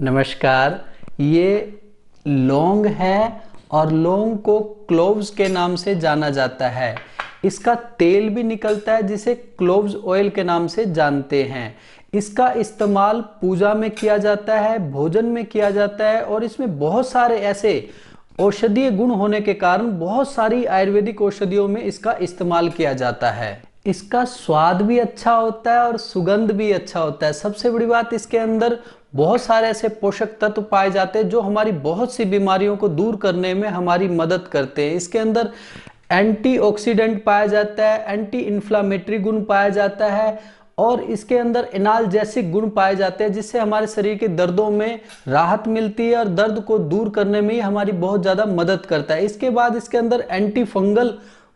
नमस्कार ये लौंग है और लौंग को क्लोव्स के नाम से जाना जाता है इसका तेल भी निकलता है जिसे क्लोव्स ऑयल के नाम से जानते हैं इसका इस्तेमाल पूजा में किया जाता है भोजन में किया जाता है और इसमें बहुत सारे ऐसे औषधीय गुण होने के कारण बहुत सारी आयुर्वेदिक औषधियों में इसका इस्तेमाल किया जाता है इसका स्वाद भी अच्छा होता है और सुगंध भी अच्छा होता है सबसे बड़ी बात इसके अंदर बहुत सारे ऐसे पोषक तत्व पाए जाते हैं जो हमारी बहुत सी बीमारियों को दूर करने में हमारी मदद करते हैं इसके अंदर एंटीऑक्सीडेंट पाया जाता है एंटी इन्फ्लामेटरी गुण पाया जाता है और इसके अंदर इनाल जैसे गुण पाए जाते हैं जिससे हमारे शरीर के दर्दों में राहत मिलती है और दर्द को दूर करने में ही हमारी बहुत ज़्यादा मदद करता है इसके बाद इसके अंदर एंटी फंगल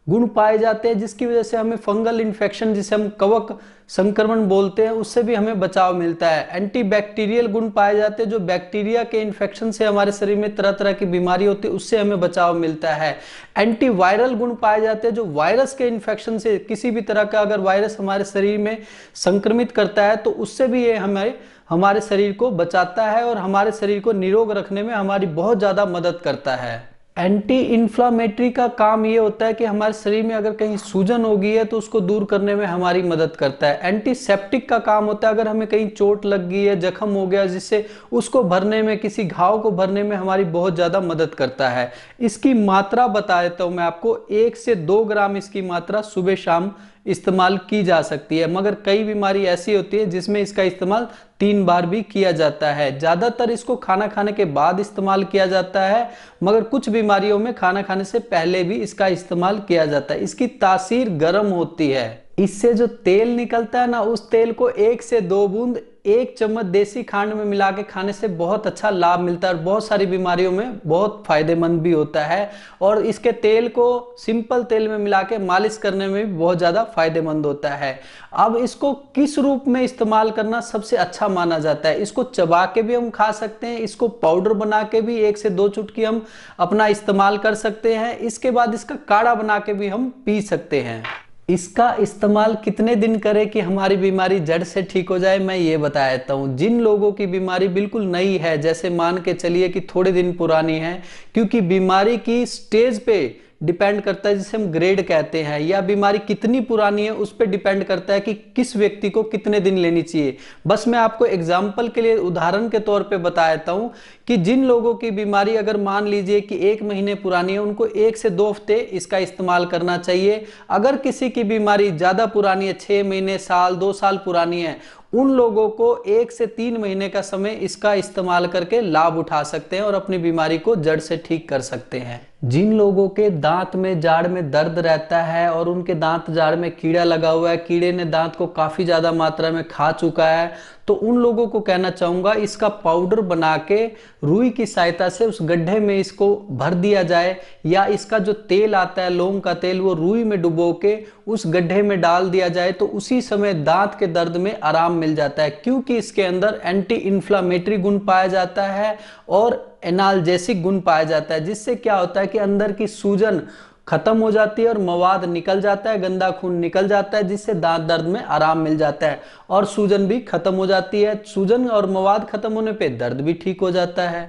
गुण पाए जाते हैं जिसकी वजह से हमें फंगल इन्फेक्शन जिसे हम कवक संक्रमण बोलते हैं उससे भी हमें बचाव मिलता है एंटीबैक्टीरियल गुण पाए जाते हैं जो बैक्टीरिया के इन्फेक्शन से हमारे शरीर में तरह तरह की बीमारी होती है उससे हमें बचाव मिलता है एंटीवायरल गुण पाए जाते हैं जो वायरस के इन्फेक्शन से किसी भी तरह का अगर वायरस हमारे शरीर में संक्रमित करता है तो उससे भी ये हमें हमारे शरीर को बचाता है और हमारे शरीर को निरोग रखने में हमारी बहुत ज़्यादा मदद करता है एंटी इन्फ्लामेटरी का काम ये होता है कि हमारे शरीर में अगर कहीं सूजन हो गई है तो उसको दूर करने में हमारी मदद करता है एंटीसेप्टिक का काम होता है अगर हमें कहीं चोट लग गई है जख्म हो गया जिससे उसको भरने में किसी घाव को भरने में हमारी बहुत ज़्यादा मदद करता है इसकी मात्रा बता देता हूँ मैं आपको एक से दो ग्राम इसकी मात्रा सुबह शाम इस्तेमाल की जा सकती है मगर कई बीमारी ऐसी होती है जिसमें इसका इस्तेमाल तीन बार भी किया जाता है ज़्यादातर इसको खाना खाने के बाद इस्तेमाल किया जाता है मगर कुछ बीमारियों में खाना खाने से पहले भी इसका इस्तेमाल किया जाता है इसकी तासीर गर्म होती है इससे जो तेल निकलता है ना उस तेल को एक से दो बूंद एक चम्मच देसी खांड में मिला के खाने से बहुत अच्छा लाभ मिलता है और बहुत सारी बीमारियों में बहुत फायदेमंद भी होता है और इसके तेल को सिंपल तेल में मिला के मालिश करने में भी बहुत ज़्यादा फायदेमंद होता है अब इसको किस रूप में इस्तेमाल करना सबसे अच्छा माना जाता है इसको चबा के भी हम खा सकते हैं इसको पाउडर बना के भी एक से दो चुटकी हम अपना इस्तेमाल कर सकते हैं इसके बाद इसका काढ़ा बना के भी हम पी सकते हैं इसका इस्तेमाल कितने दिन करें कि हमारी बीमारी जड़ से ठीक हो जाए मैं ये बता देता हूँ जिन लोगों की बीमारी बिल्कुल नई है जैसे मान के चलिए कि थोड़े दिन पुरानी है क्योंकि बीमारी की स्टेज पे डिपेंड करता है जिसे हम ग्रेड कहते हैं या बीमारी कितनी पुरानी है उस पर डिपेंड करता है कि किस व्यक्ति को कितने दिन लेनी चाहिए बस मैं आपको एग्जाम्पल के लिए उदाहरण के तौर पर बताता हूँ कि जिन लोगों की बीमारी अगर मान लीजिए कि एक महीने पुरानी है उनको एक से दो हफ्ते इसका इस्तेमाल करना चाहिए अगर किसी की बीमारी ज़्यादा पुरानी है छः महीने साल दो साल पुरानी है उन लोगों को एक से तीन महीने का समय इसका इस्तेमाल करके लाभ उठा सकते हैं और अपनी बीमारी को जड़ से ठीक कर सकते हैं जिन लोगों के दांत में जाड़ में दर्द रहता है और उनके दांत जाड़ में कीड़ा लगा हुआ है कीड़े ने दांत को काफ़ी ज़्यादा मात्रा में खा चुका है तो उन लोगों को कहना चाहूँगा इसका पाउडर बना के रुई की सहायता से उस गड्ढे में इसको भर दिया जाए या इसका जो तेल आता है लौंग का तेल वो रुई में डुबो के उस गड्ढे में डाल दिया जाए तो उसी समय दांत के दर्द में आराम मिल जाता है क्योंकि इसके अंदर एंटी इन्फ्लामेटरी गुण पाया जाता है और एनालजेसिक गुण पाया जाता है जिससे क्या होता है कि अंदर की सूजन खत्म हो जाती है और मवाद निकल जाता है गंदा खून निकल जाता है जिससे दांत दर्द में आराम मिल जाता है और सूजन भी खत्म हो जाती है सूजन और मवाद खत्म होने पे दर्द भी ठीक हो जाता है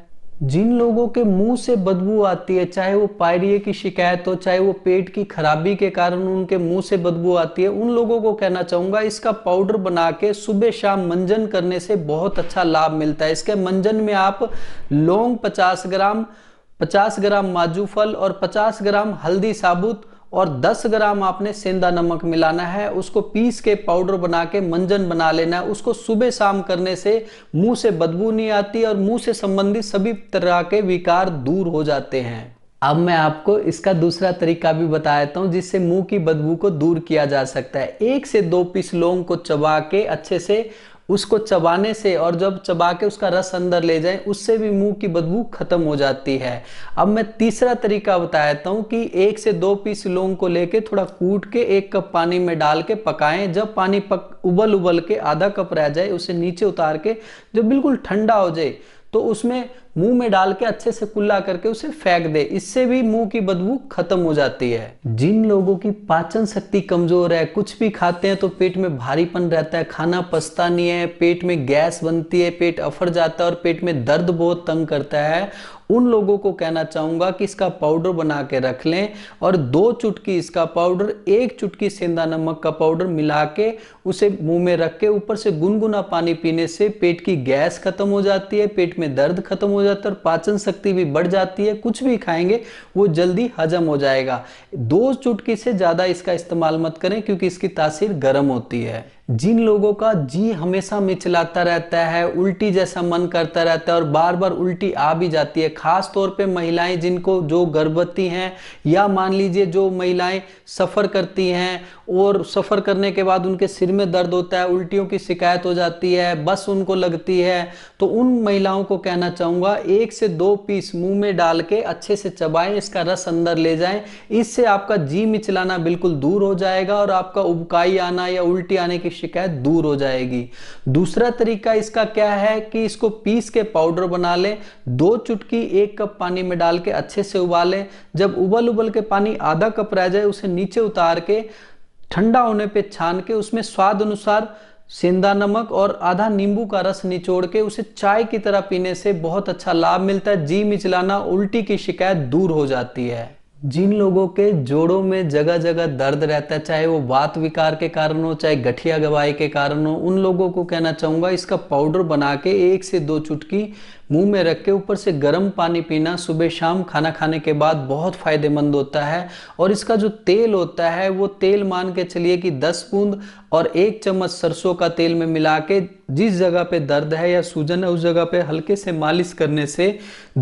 जिन लोगों के मुंह से बदबू आती है चाहे वो पायरिए की शिकायत हो चाहे वो पेट की खराबी के कारण उनके मुंह से बदबू आती है उन लोगों को कहना चाहूँगा इसका पाउडर बना के सुबह शाम मंजन करने से बहुत अच्छा लाभ मिलता है इसके मंजन में आप लौंग पचास ग्राम 50 ग्राम माजू फल और 50 ग्राम हल्दी साबुत और 10 ग्राम आपने सेंधा नमक मिलाना है उसको पीस के पाउडर बना के मंजन बना लेना है उसको सुबह शाम करने से मुंह से बदबू नहीं आती और मुंह से संबंधित सभी तरह के विकार दूर हो जाते हैं अब मैं आपको इसका दूसरा तरीका भी बता देता हूँ जिससे मुंह की बदबू को दूर किया जा सकता है एक से दो पीस लौंग को चबा के अच्छे से उसको चबाने से और जब चबा के उसका रस अंदर ले जाए उससे भी मुंह की बदबू खत्म हो जाती है अब मैं तीसरा तरीका बताता हूँ कि एक से दो पीस लौंग को लेके थोड़ा कूट के एक कप पानी में डाल के पकाएं जब पानी पक उबल उबल के आधा कप रह जाए उसे नीचे उतार के जब बिल्कुल ठंडा हो जाए तो उसमें मुंह में डाल के अच्छे से कुल्ला करके उसे फेंक दे इससे भी मुंह की बदबू खत्म हो जाती है जिन लोगों की पाचन शक्ति कमजोर है कुछ भी खाते हैं तो पेट में भारीपन रहता है खाना पसता नहीं है पेट में गैस बनती है पेट अफड़ जाता है और पेट में दर्द बहुत तंग करता है उन लोगों को कहना चाहूंगा कि इसका पाउडर बना के रख लें और दो चुटकी इसका पाउडर एक चुटकी सेंधा नमक का पाउडर मिला के उसे मुंह में रख के ऊपर से गुनगुना पानी पीने से पेट की गैस खत्म हो जाती है पेट में दर्द खत्म हो जाता है और पाचन शक्ति भी बढ़ जाती है कुछ भी खाएंगे वो जल्दी हजम हो जाएगा दो चुटकी से ज़्यादा इसका इस्तेमाल मत करें क्योंकि इसकी तासीर गर्म होती है जिन लोगों का जी हमेशा मिचलाता रहता है उल्टी जैसा मन करता रहता है और बार बार उल्टी आ भी जाती है खास तौर पे महिलाएं जिनको जो गर्भवती हैं या मान लीजिए जो महिलाएं सफ़र करती हैं और सफ़र करने के बाद उनके सिर में दर्द होता है उल्टियों की शिकायत हो जाती है बस उनको लगती है तो उन महिलाओं को कहना चाहूँगा एक से दो पीस मुंह में डाल के अच्छे से चबाएं इसका रस अंदर ले जाए इससे आपका जी मिचलाना बिल्कुल दूर हो जाएगा और आपका उबकाई आना या उल्टी आने की आपकी शिकायत दूर हो जाएगी दूसरा तरीका इसका क्या है कि इसको पीस के पाउडर बना लें दो चुटकी एक कप पानी में डाल के अच्छे से उबालें जब उबल उबल के पानी आधा कप रह जाए उसे नीचे उतार के ठंडा होने पर छान के उसमें स्वाद अनुसार सेंधा नमक और आधा नींबू का रस निचोड़ के उसे चाय की तरह पीने से बहुत अच्छा लाभ मिलता है जी मिचलाना उल्टी की शिकायत दूर हो जाती है जिन लोगों के जोड़ों में जगह जगह दर्द रहता है चाहे वो वात विकार के कारण हो चाहे गठिया गवाई के कारण हो उन लोगों को कहना चाहूँगा इसका पाउडर बना के एक से दो चुटकी मुंह में रख के ऊपर से गर्म पानी पीना सुबह शाम खाना खाने के बाद बहुत फ़ायदेमंद होता है और इसका जो तेल होता है वो तेल मान के चलिए कि दस बूंद और एक चम्मच सरसों का तेल में मिला के जिस जगह पे दर्द है या सूजन है उस जगह पे हल्के से मालिश करने से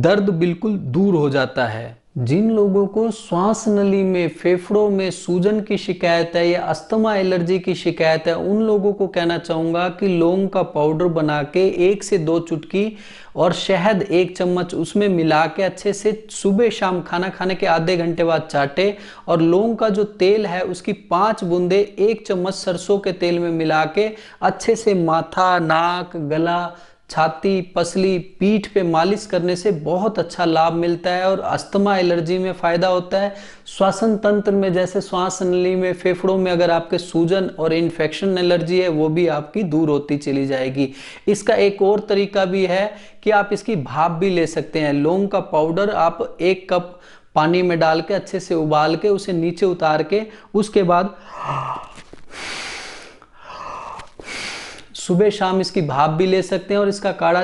दर्द बिल्कुल दूर हो जाता है जिन लोगों को श्वास नली में फेफड़ों में सूजन की शिकायत है या अस्थमा एलर्जी की शिकायत है उन लोगों को कहना चाहूँगा कि लौंग का पाउडर बना के एक से दो चुटकी और शहद एक चम्मच उसमें मिला के अच्छे से सुबह शाम खाना खाने के आधे घंटे बाद चाटे और लौंग का जो तेल है उसकी पाँच बूंदे एक चम्मच सरसों के तेल में मिला के अच्छे से माथा नाक गला छाती पसली पीठ पे मालिश करने से बहुत अच्छा लाभ मिलता है और अस्थमा एलर्जी में फ़ायदा होता है श्वासन तंत्र में जैसे श्वास नली में फेफड़ों में अगर आपके सूजन और इन्फेक्शन एलर्जी है वो भी आपकी दूर होती चली जाएगी इसका एक और तरीका भी है कि आप इसकी भाप भी ले सकते हैं लौंग का पाउडर आप एक कप पानी में डाल के अच्छे से उबाल के उसे नीचे उतार के उसके बाद सुबह शाम इसकी भाप भी ले सकते हैं और इसका काढ़ा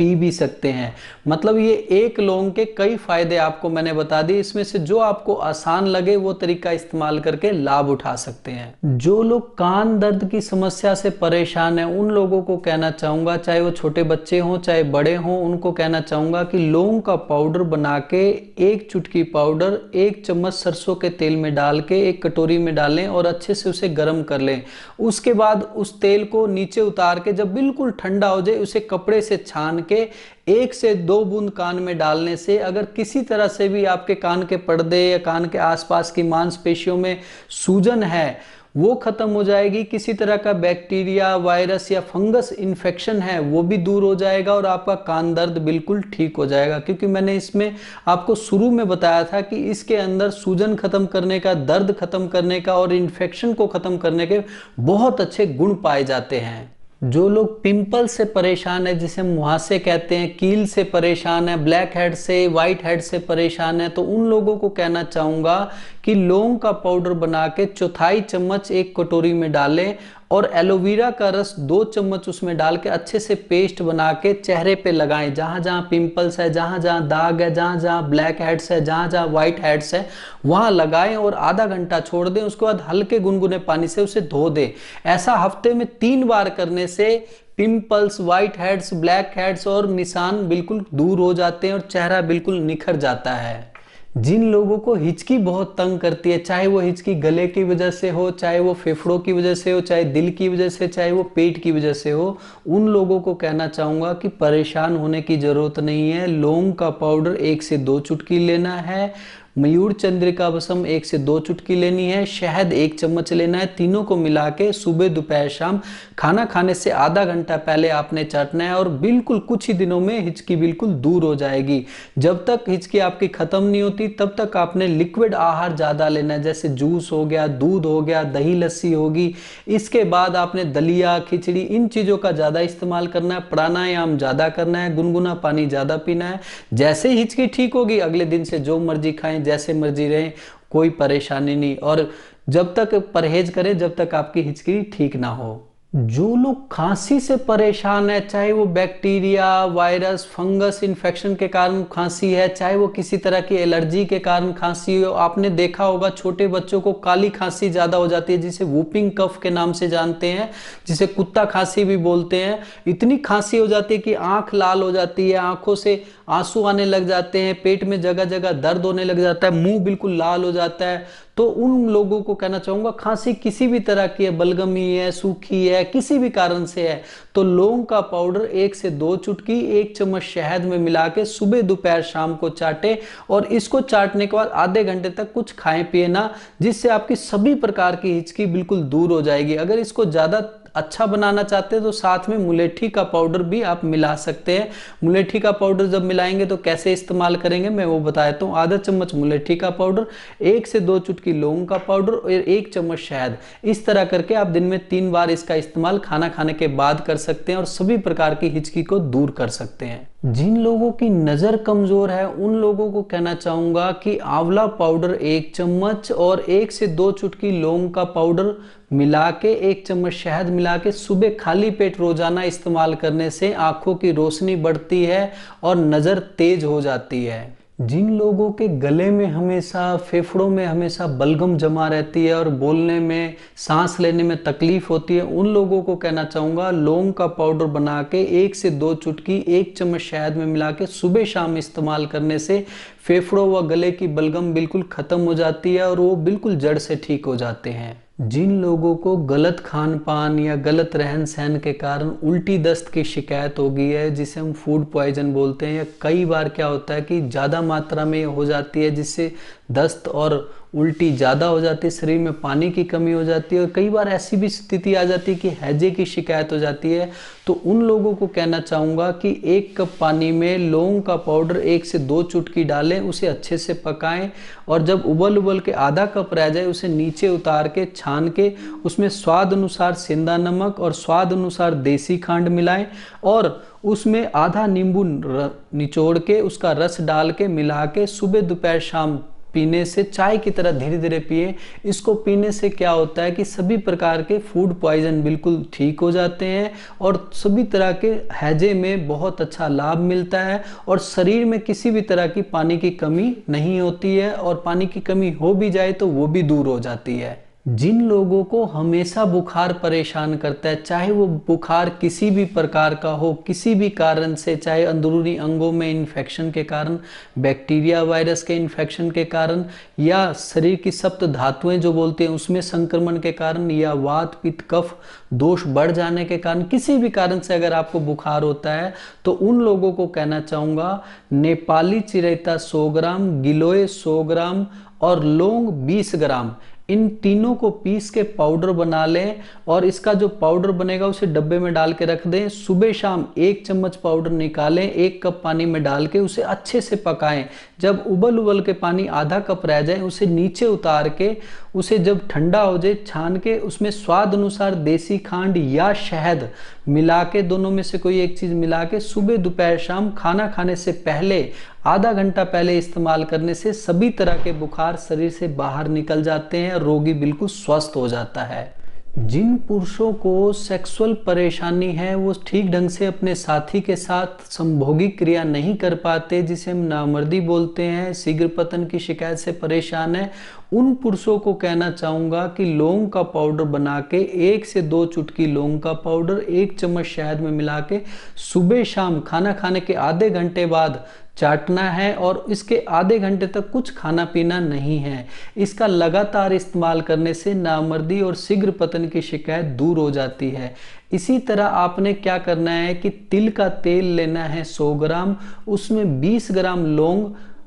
पी भी सकते हैं मतलब ये एक लौंग के कई फायदे आपको मैंने बता दिए इसमें से जो आपको आसान लगे वो तरीका इस्तेमाल करके लाभ उठा सकते हैं जो लोग कान दर्द की समस्या से परेशान है उन लोगों को कहना चाहूंगा चाहे वो छोटे बच्चे हों चाहे बड़े हों उनको कहना चाहूंगा कि लौंग का पाउडर बना के एक चुटकी पाउडर एक चम्मच सरसों के तेल में डाल के एक कटोरी में डालें और अच्छे से उसे गर्म कर लें उसके बाद उस तेल को नीचे उतार के जब बिल्कुल ठंडा हो जाए उसे कपड़े से छान के एक से दो बूंद कान में डालने से अगर किसी तरह से भी आपके कान के पर्दे या कान के आसपास की मांसपेशियों में सूजन है वो ख़त्म हो जाएगी किसी तरह का बैक्टीरिया वायरस या फंगस इन्फेक्शन है वो भी दूर हो जाएगा और आपका कान दर्द बिल्कुल ठीक हो जाएगा क्योंकि मैंने इसमें आपको शुरू में बताया था कि इसके अंदर सूजन ख़त्म करने का दर्द ख़त्म करने का और इन्फेक्शन को ख़त्म करने के बहुत अच्छे गुण पाए जाते हैं जो लोग पिंपल से परेशान है जिसे मुहासे कहते हैं कील से परेशान है ब्लैक हेड से वाइट हेड से परेशान है तो उन लोगों को कहना चाहूँगा कि लौंग का पाउडर बना के चौथाई चम्मच एक कटोरी में डालें और एलोवेरा का रस दो चम्मच उसमें डाल के अच्छे से पेस्ट बना के चेहरे पे लगाएं जहाँ जहाँ पिंपल्स है जहाँ जहाँ दाग है जहाँ जहाँ ब्लैक हेड्स है जहाँ जहाँ व्हाइट हेड्स है वहाँ लगाएं और आधा घंटा छोड़ दें उसके बाद हल्के गुनगुने पानी से उसे धो दें ऐसा हफ्ते में तीन बार करने से pimples white heads black heads और निशान बिल्कुल दूर हो जाते हैं और चेहरा बिल्कुल निखर जाता है जिन लोगों को हिचकी बहुत तंग करती है चाहे वो हिचकी गले की वजह से हो चाहे वो फेफड़ों की वजह से हो चाहे दिल की वजह से चाहे वो पेट की वजह से हो उन लोगों को कहना चाहूँगा कि परेशान होने की ज़रूरत नहीं है लौंग का पाउडर एक से दो चुटकी लेना है मयूर चंद्रिका वसम एक से दो चुटकी लेनी है शहद एक चम्मच लेना है तीनों को मिला के सुबह दोपहर शाम खाना खाने से आधा घंटा पहले आपने चाटना है और बिल्कुल कुछ ही दिनों में हिचकी बिल्कुल दूर हो जाएगी जब तक हिचकी आपकी खत्म नहीं होती तब तक आपने लिक्विड आहार ज़्यादा लेना है जैसे जूस हो गया दूध हो गया दही लस्सी होगी इसके बाद आपने दलिया खिचड़ी इन चीज़ों का ज़्यादा इस्तेमाल करना है प्राणायाम ज़्यादा करना है गुनगुना पानी ज़्यादा पीना है जैसे हिचकी ठीक होगी अगले दिन से जो मर्जी खाएं रहें जैसे मर्जी रहें कोई परेशानी नहीं और जब तक परहेज करें जब तक आपकी हिचकी ठीक ना हो जो लोग खांसी से परेशान है चाहे वो बैक्टीरिया वायरस फंगस इन्फेक्शन के कारण खांसी है चाहे वो किसी तरह की एलर्जी के कारण खांसी हो आपने देखा होगा छोटे बच्चों को काली खांसी ज़्यादा हो जाती है जिसे वूपिंग कफ के नाम से जानते हैं जिसे कुत्ता खांसी भी बोलते हैं इतनी खांसी हो जाती है कि आँख लाल हो जाती है आँखों से आंसू आने लग जाते हैं पेट में जगह जगह दर्द होने लग जाता है मुंह बिल्कुल लाल हो जाता है तो उन लोगों को कहना चाहूंगा खांसी किसी भी तरह की है बलगमी है सूखी है किसी भी कारण से है तो लौंग का पाउडर एक से दो चुटकी एक चम्मच शहद में मिला के सुबह दोपहर शाम को चाटे और इसको चाटने के बाद आधे घंटे तक कुछ खाएं पिए ना जिससे आपकी सभी प्रकार की हिचकी बिल्कुल दूर हो जाएगी अगर इसको ज़्यादा अच्छा बनाना चाहते हैं तो साथ में मुलेठी का पाउडर भी आप मिला सकते हैं मुलेठी का पाउडर जब मिलाएंगे तो कैसे इस्तेमाल करेंगे मैं वो बता देता हूँ आधा चम्मच मुलेठी का पाउडर एक से दो चुटकी लौंग का पाउडर और एक चम्मच शहद इस तरह करके आप दिन में तीन बार इसका इस्तेमाल खाना खाने के बाद कर सकते हैं और सभी प्रकार की हिचकी को दूर कर सकते हैं जिन लोगों की नज़र कमज़ोर है उन लोगों को कहना चाहूंगा कि आंवला पाउडर एक चम्मच और एक से दो चुटकी लौंग का पाउडर मिला के एक चम्मच शहद मिला के सुबह खाली पेट रोजाना इस्तेमाल करने से आंखों की रोशनी बढ़ती है और नज़र तेज हो जाती है जिन लोगों के गले में हमेशा फेफड़ों में हमेशा बलगम जमा रहती है और बोलने में सांस लेने में तकलीफ होती है उन लोगों को कहना चाहूँगा लौंग का पाउडर बना के एक से दो चुटकी एक चम्मच शहद में मिला के सुबह शाम इस्तेमाल करने से फेफड़ों व गले की बलगम बिल्कुल ख़त्म हो जाती है और वो बिल्कुल जड़ से ठीक हो जाते हैं जिन लोगों को गलत खान पान या गलत रहन सहन के कारण उल्टी दस्त की शिकायत हो गई है जिसे हम फूड पॉइजन बोलते हैं या कई बार क्या होता है कि ज़्यादा मात्रा में हो जाती है जिससे दस्त और उल्टी ज़्यादा हो जाती है शरीर में पानी की कमी हो जाती है और कई बार ऐसी भी स्थिति आ जाती है कि हैजे की शिकायत हो जाती है तो उन लोगों को कहना चाहूँगा कि एक कप पानी में लौंग का पाउडर एक से दो चुटकी डालें उसे अच्छे से पकाएं और जब उबल उबल के आधा कप रह जाए उसे नीचे उतार के छान के उसमें स्वाद अनुसार सेंधा नमक और स्वाद अनुसार देसी खांड मिलाएं और उसमें आधा नींबू निचोड़ के उसका रस डाल के मिला के सुबह दोपहर शाम पीने से चाय की तरह धीरे धीरे पिए इसको पीने से क्या होता है कि सभी प्रकार के फूड पॉइजन बिल्कुल ठीक हो जाते हैं और सभी तरह के हैजे में बहुत अच्छा लाभ मिलता है और शरीर में किसी भी तरह की पानी की कमी नहीं होती है और पानी की कमी हो भी जाए तो वो भी दूर हो जाती है जिन लोगों को हमेशा बुखार परेशान करता है चाहे वो बुखार किसी भी प्रकार का हो किसी भी कारण से चाहे अंदरूनी अंगों में इन्फेक्शन के कारण बैक्टीरिया वायरस के इन्फेक्शन के कारण या शरीर की सप्त धातुएं जो बोलते हैं उसमें संक्रमण के कारण या वात पित्त कफ दोष बढ़ जाने के कारण किसी भी कारण से अगर आपको बुखार होता है तो उन लोगों को कहना चाहूँगा नेपाली चिरेता सौ ग्राम गिलोय सौ ग्राम और लौंग 20 ग्राम इन तीनों को पीस के पाउडर बना लें और इसका जो पाउडर बनेगा उसे डब्बे में डाल के रख दें सुबह शाम एक चम्मच पाउडर निकालें एक कप पानी में डाल के उसे अच्छे से पकाएं जब उबल उबल के पानी आधा कप रह जाए उसे नीचे उतार के उसे जब ठंडा हो जाए छान के उसमें स्वाद अनुसार देसी खांड या शहद मिला के दोनों में से कोई एक चीज़ मिला के सुबह दोपहर शाम खाना खाने से पहले आधा घंटा पहले इस्तेमाल करने से सभी तरह के बुखार शरीर से बाहर निकल जाते हैं और रोगी बिल्कुल स्वस्थ हो जाता है जिन पुरुषों को सेक्सुअल परेशानी है वो ठीक ढंग से अपने साथी के साथ संभोगी क्रिया नहीं कर पाते जिसे हम नामर्दी बोलते हैं शीघ्र पतन की शिकायत से परेशान है उन पुरुषों को कहना चाहूँगा कि लौंग का पाउडर बना के एक से दो चुटकी लौंग का पाउडर एक चम्मच शहद में मिला के सुबह शाम खाना खाने के आधे घंटे बाद चाटना है और इसके आधे घंटे तक कुछ खाना पीना नहीं है इसका लगातार इस्तेमाल करने से नामर्दी और शीघ्र पतन की शिकायत दूर हो जाती है इसी तरह आपने क्या करना है कि तिल का तेल लेना है 100 ग्राम उसमें 20 ग्राम लौंग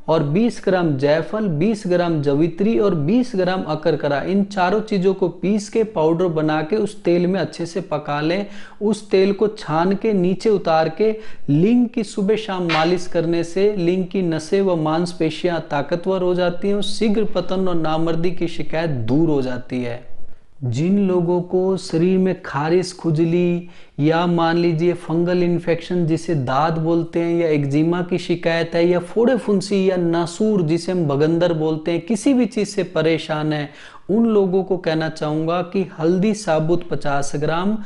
और 20 ग्राम जायफल 20 ग्राम जवित्री और 20 ग्राम अकरकरा इन चारों चीज़ों को पीस के पाउडर बना के उस तेल में अच्छे से पका लें उस तेल को छान के नीचे उतार के लिंग की सुबह शाम मालिश करने से लिंग की नसें व मांसपेशियां ताकतवर हो जाती हैं शीघ्र पतन और नामर्दी की शिकायत दूर हो जाती है जिन लोगों को शरीर में खारिश खुजली या मान लीजिए फंगल इन्फेक्शन जिसे दाद बोलते हैं या एक्जिमा की शिकायत है या फोड़े फुंसी या नासूर जिसे हम बगंदर बोलते हैं किसी भी चीज़ से परेशान है उन लोगों को कहना चाहूँगा कि हल्दी साबुत 50 ग्राम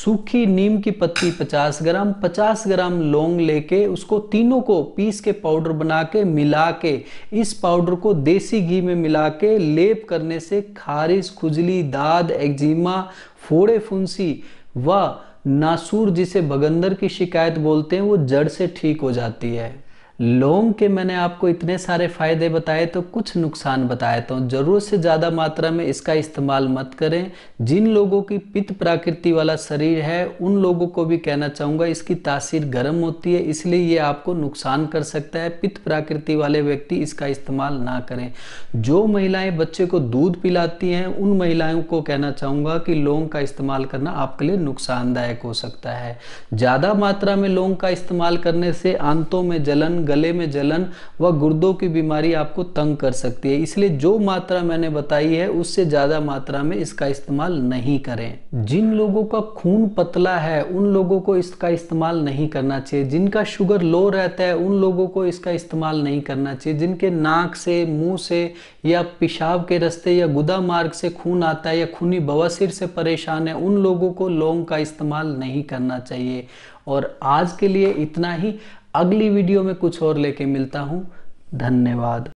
सूखी नीम की पत्ती 50 ग्राम 50 ग्राम लौंग लेके उसको तीनों को पीस के पाउडर बना के मिला के इस पाउडर को देसी घी में मिला के लेप करने से खारिश खुजली दाद एक्जिमा फोड़े फुंसी व नासूर जिसे बगंदर की शिकायत बोलते हैं वो जड़ से ठीक हो जाती है लौंग के मैंने आपको इतने सारे फायदे बताए तो कुछ नुकसान बताया तो जरूरत से ज़्यादा मात्रा में इसका इस्तेमाल मत करें जिन लोगों की पित्त प्रकृति वाला शरीर है उन लोगों को भी कहना चाहूँगा इसकी तासीर गर्म होती है इसलिए ये आपको नुकसान कर सकता है पित्त प्रकृति वाले व्यक्ति इसका इस्तेमाल ना करें जो महिलाएं बच्चे को दूध पिलाती हैं उन महिलाओं को कहना चाहूँगा कि लौंग का इस्तेमाल करना आपके लिए नुकसानदायक हो सकता है ज़्यादा मात्रा में लौंग का इस्तेमाल करने से आंतों में जलन गले में जलन व गुर्दों की बीमारी आपको तंग कर सकती है इसलिए जो मात्रा मैंने बताई है उससे ज़्यादा मात्रा में इसका इस्तेमाल नहीं करें जिन लोगों का खून पतला है उन लोगों को इसका इस्तेमाल नहीं करना चाहिए जिनका शुगर लो रहता है उन लोगों को इसका इस्तेमाल नहीं करना चाहिए जिनके नाक से मुंह से या पेशाब के रस्ते या गुदा मार्ग से खून आता है या खूनी बवासीर से परेशान है उन लोगों को लौंग का इस्तेमाल नहीं करना चाहिए और आज के लिए इतना ही अगली वीडियो में कुछ और लेके मिलता हूँ धन्यवाद